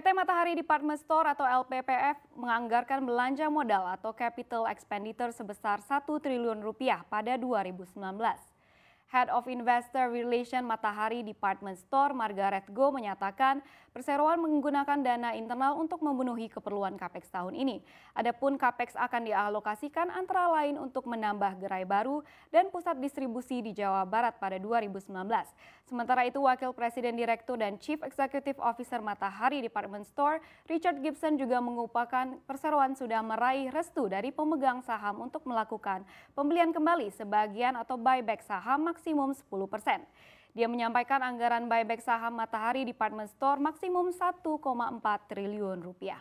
PT Matahari Department Store atau LPPF menganggarkan belanja modal atau capital expenditure sebesar 1 triliun rupiah pada 2019. Head of Investor Relation Matahari Department Store Margaret Go menyatakan perseroan menggunakan dana internal untuk memenuhi keperluan CAPEX tahun ini. Adapun CAPEX akan dialokasikan antara lain untuk menambah gerai baru dan pusat distribusi di Jawa Barat pada 2019. Sementara itu Wakil Presiden Direktur dan Chief Executive Officer Matahari Department Store Richard Gibson juga mengupakan perseroan sudah meraih restu dari pemegang saham untuk melakukan pembelian kembali sebagian atau buyback saham maksimum 10 persen. Dia menyampaikan anggaran buyback saham Matahari Department Store maksimum 1,4 triliun rupiah.